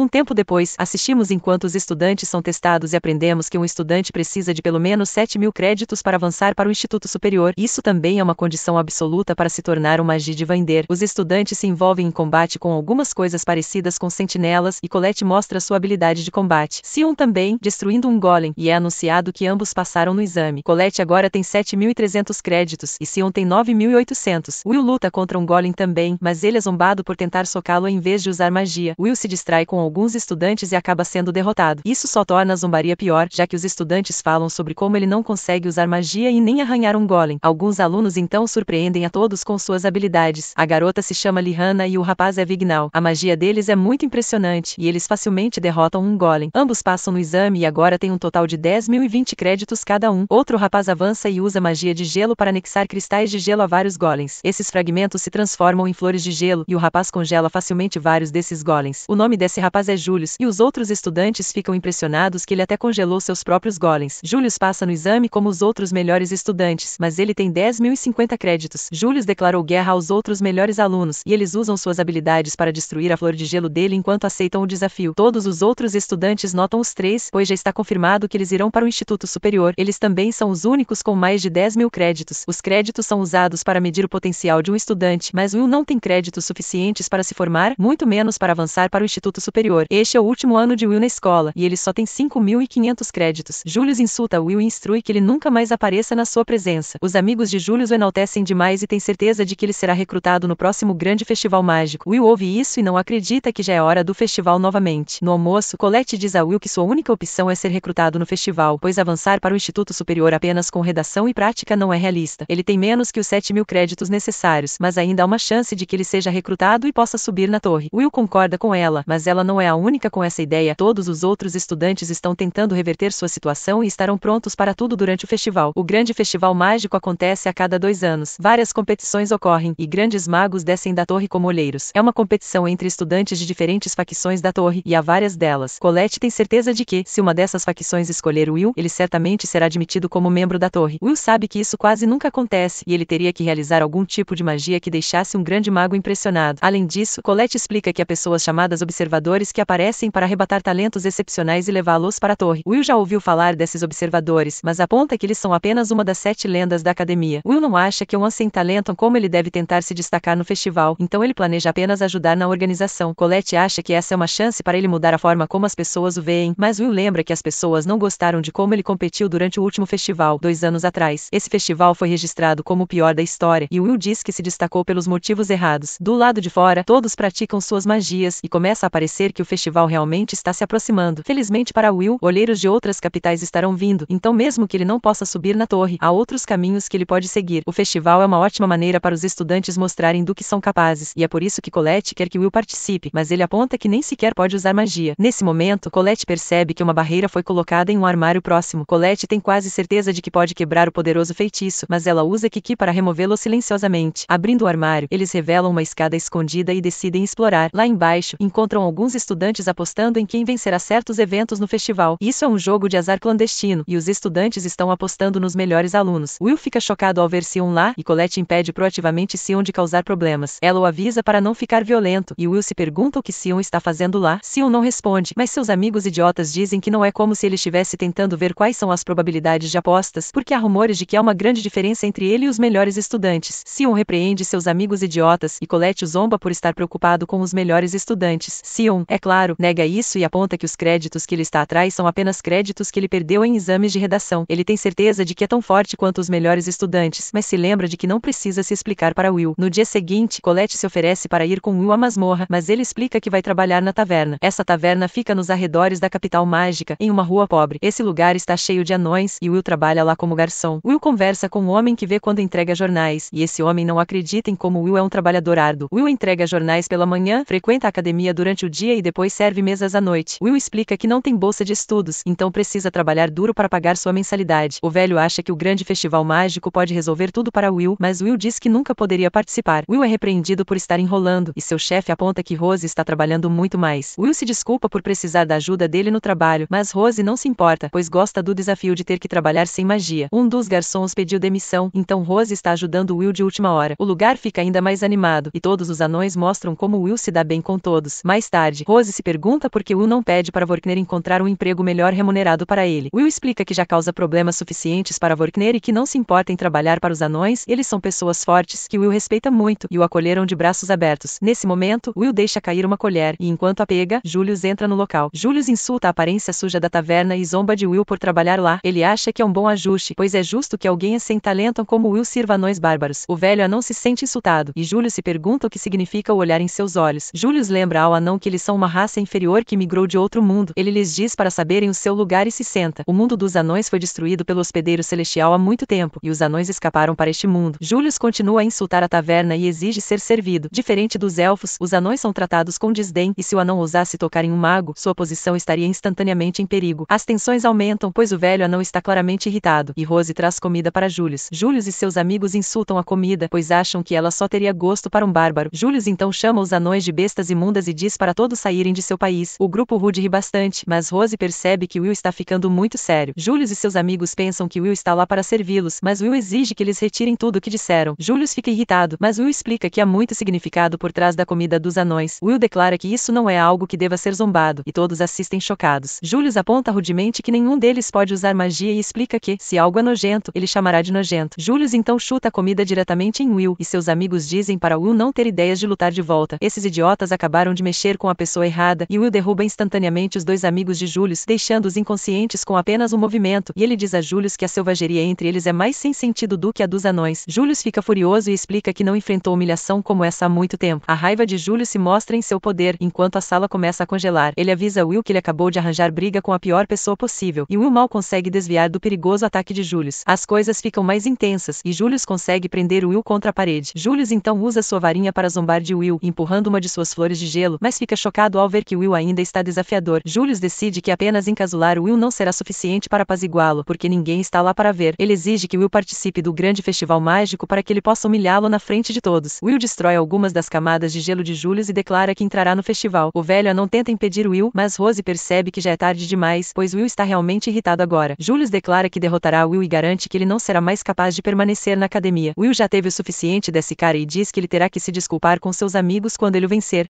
Um tempo depois, assistimos enquanto os estudantes são testados e aprendemos que um estudante precisa de pelo menos 7 mil créditos para avançar para o Instituto Superior. Isso também é uma condição absoluta para se tornar uma de Vander. Os estudantes se envolvem em combate com algumas coisas parecidas com sentinelas e Colette mostra sua habilidade de combate. Sion também, destruindo um golem, e é anunciado que ambos passaram no exame. Colette agora tem 7.300 créditos e Sion tem 9.800. Will luta contra um golem também, mas ele é zombado por tentar socá-lo em vez de usar magia. Will se distrai com alguns estudantes e acaba sendo derrotado. Isso só torna a zombaria pior, já que os estudantes falam sobre como ele não consegue usar magia e nem arranhar um golem. Alguns alunos então surpreendem a todos com suas habilidades. A garota se chama Lihana e o rapaz é Vignal. A magia deles é muito impressionante e eles facilmente derrotam um golem. Ambos passam no exame e agora tem um total de 10.020 créditos cada um. Outro rapaz avança e usa magia de gelo para anexar cristais de gelo a vários golems. Esses fragmentos se transformam em flores de gelo e o rapaz congela facilmente vários desses golems. O nome desse rapaz é Július, e os outros estudantes ficam impressionados que ele até congelou seus próprios golems. Július passa no exame como os outros melhores estudantes, mas ele tem 10.050 créditos. Július declarou guerra aos outros melhores alunos, e eles usam suas habilidades para destruir a flor de gelo dele enquanto aceitam o desafio. Todos os outros estudantes notam os três, pois já está confirmado que eles irão para o Instituto Superior. Eles também são os únicos com mais de 10 mil créditos. Os créditos são usados para medir o potencial de um estudante, mas Will não tem créditos suficientes para se formar, muito menos para avançar para o Instituto Superior superior. Este é o último ano de Will na escola, e ele só tem 5.500 créditos. Julius insulta Will e instrui que ele nunca mais apareça na sua presença. Os amigos de Julius o enaltecem demais e têm certeza de que ele será recrutado no próximo grande festival mágico. Will ouve isso e não acredita que já é hora do festival novamente. No almoço, Colette diz a Will que sua única opção é ser recrutado no festival, pois avançar para o Instituto Superior apenas com redação e prática não é realista. Ele tem menos que os 7 mil créditos necessários, mas ainda há uma chance de que ele seja recrutado e possa subir na torre. Will concorda com ela, mas ela não não é a única com essa ideia, todos os outros estudantes estão tentando reverter sua situação e estarão prontos para tudo durante o festival. O grande festival mágico acontece a cada dois anos. Várias competições ocorrem e grandes magos descem da torre como olheiros. É uma competição entre estudantes de diferentes facções da torre e há várias delas. Colette tem certeza de que, se uma dessas facções escolher Will, ele certamente será admitido como membro da torre. Will sabe que isso quase nunca acontece e ele teria que realizar algum tipo de magia que deixasse um grande mago impressionado. Além disso, Colette explica que há pessoas chamadas observadores observadores que aparecem para arrebatar talentos excepcionais e levá-los para a torre. Will já ouviu falar desses observadores, mas aponta que eles são apenas uma das sete lendas da academia. Will não acha que um sem talento como ele deve tentar se destacar no festival, então ele planeja apenas ajudar na organização. Colette acha que essa é uma chance para ele mudar a forma como as pessoas o veem, mas Will lembra que as pessoas não gostaram de como ele competiu durante o último festival, dois anos atrás. Esse festival foi registrado como o pior da história, e Will diz que se destacou pelos motivos errados. Do lado de fora, todos praticam suas magias, e começa a aparecer que o festival realmente está se aproximando. Felizmente para Will, olheiros de outras capitais estarão vindo, então mesmo que ele não possa subir na torre, há outros caminhos que ele pode seguir. O festival é uma ótima maneira para os estudantes mostrarem do que são capazes, e é por isso que Colette quer que Will participe, mas ele aponta que nem sequer pode usar magia. Nesse momento, Colette percebe que uma barreira foi colocada em um armário próximo. Colette tem quase certeza de que pode quebrar o poderoso feitiço, mas ela usa Kiki para removê-lo silenciosamente. Abrindo o armário, eles revelam uma escada escondida e decidem explorar. Lá embaixo, encontram alguns estudantes apostando em quem vencerá certos eventos no festival. Isso é um jogo de azar clandestino, e os estudantes estão apostando nos melhores alunos. Will fica chocado ao ver Sion lá, e Colette impede proativamente Sion de causar problemas. Ela o avisa para não ficar violento, e Will se pergunta o que Sion está fazendo lá. Sion não responde, mas seus amigos idiotas dizem que não é como se ele estivesse tentando ver quais são as probabilidades de apostas, porque há rumores de que há uma grande diferença entre ele e os melhores estudantes. Sion repreende seus amigos idiotas, e Colette zomba por estar preocupado com os melhores estudantes. Sion, é claro, nega isso e aponta que os créditos que ele está atrás são apenas créditos que ele perdeu em exames de redação. Ele tem certeza de que é tão forte quanto os melhores estudantes, mas se lembra de que não precisa se explicar para Will. No dia seguinte, Colette se oferece para ir com Will à masmorra, mas ele explica que vai trabalhar na taverna. Essa taverna fica nos arredores da capital mágica, em uma rua pobre. Esse lugar está cheio de anões e Will trabalha lá como garçom. Will conversa com um homem que vê quando entrega jornais, e esse homem não acredita em como Will é um trabalhador árduo. Will entrega jornais pela manhã, frequenta a academia durante o dia e e depois serve mesas à noite. Will explica que não tem bolsa de estudos, então precisa trabalhar duro para pagar sua mensalidade. O velho acha que o grande festival mágico pode resolver tudo para Will, mas Will diz que nunca poderia participar. Will é repreendido por estar enrolando, e seu chefe aponta que Rose está trabalhando muito mais. Will se desculpa por precisar da ajuda dele no trabalho, mas Rose não se importa, pois gosta do desafio de ter que trabalhar sem magia. Um dos garçons pediu demissão, então Rose está ajudando Will de última hora. O lugar fica ainda mais animado, e todos os anões mostram como Will se dá bem com todos. Mais tarde, Rose se pergunta por que Will não pede para Vorkner encontrar um emprego melhor remunerado para ele. Will explica que já causa problemas suficientes para Vorkner e que não se importa em trabalhar para os anões, eles são pessoas fortes que Will respeita muito e o acolheram de braços abertos. Nesse momento, Will deixa cair uma colher e enquanto a pega, Julius entra no local. Julius insulta a aparência suja da taverna e zomba de Will por trabalhar lá. Ele acha que é um bom ajuste, pois é justo que alguém sem assim talento como Will sirva anões bárbaros. O velho anão se sente insultado e Julius se pergunta o que significa o olhar em seus olhos. Julius lembra ao anão que eles são são uma raça inferior que migrou de outro mundo. Ele lhes diz para saberem o seu lugar e se senta. O mundo dos anões foi destruído pelo hospedeiro celestial há muito tempo, e os anões escaparam para este mundo. Julius continua a insultar a taverna e exige ser servido. Diferente dos elfos, os anões são tratados com desdém, e se o anão ousasse tocar em um mago, sua posição estaria instantaneamente em perigo. As tensões aumentam, pois o velho anão está claramente irritado, e Rose traz comida para Julius. Julius e seus amigos insultam a comida, pois acham que ela só teria gosto para um bárbaro. Julius então chama os anões de bestas imundas e diz para todos saírem de seu país. O grupo rude ri bastante, mas Rose percebe que Will está ficando muito sério. Julius e seus amigos pensam que Will está lá para servi-los, mas Will exige que eles retirem tudo o que disseram. Julius fica irritado, mas Will explica que há muito significado por trás da comida dos anões. Will declara que isso não é algo que deva ser zombado, e todos assistem chocados. Julius aponta rudemente que nenhum deles pode usar magia e explica que, se algo é nojento, ele chamará de nojento. Julius então chuta a comida diretamente em Will, e seus amigos dizem para Will não ter ideias de lutar de volta. Esses idiotas acabaram de mexer com a pessoa pessoa errada e Will derruba instantaneamente os dois amigos de Julius, deixando-os inconscientes com apenas um movimento, e ele diz a Julius que a selvageria entre eles é mais sem sentido do que a dos anões. Julius fica furioso e explica que não enfrentou humilhação como essa há muito tempo. A raiva de Julius se mostra em seu poder, enquanto a sala começa a congelar. Ele avisa Will que ele acabou de arranjar briga com a pior pessoa possível, e Will mal consegue desviar do perigoso ataque de Julius. As coisas ficam mais intensas, e Julius consegue prender Will contra a parede. Julius então usa sua varinha para zombar de Will, empurrando uma de suas flores de gelo, mas fica chocado ao ver que Will ainda está desafiador, Julius decide que apenas encasular Will não será suficiente para apaziguá-lo, porque ninguém está lá para ver. Ele exige que Will participe do grande festival mágico para que ele possa humilhá-lo na frente de todos. Will destrói algumas das camadas de gelo de Julius e declara que entrará no festival. O velho não tenta impedir Will, mas Rose percebe que já é tarde demais, pois Will está realmente irritado agora. Julius declara que derrotará Will e garante que ele não será mais capaz de permanecer na academia. Will já teve o suficiente desse cara e diz que ele terá que se desculpar com seus amigos quando ele o vencer.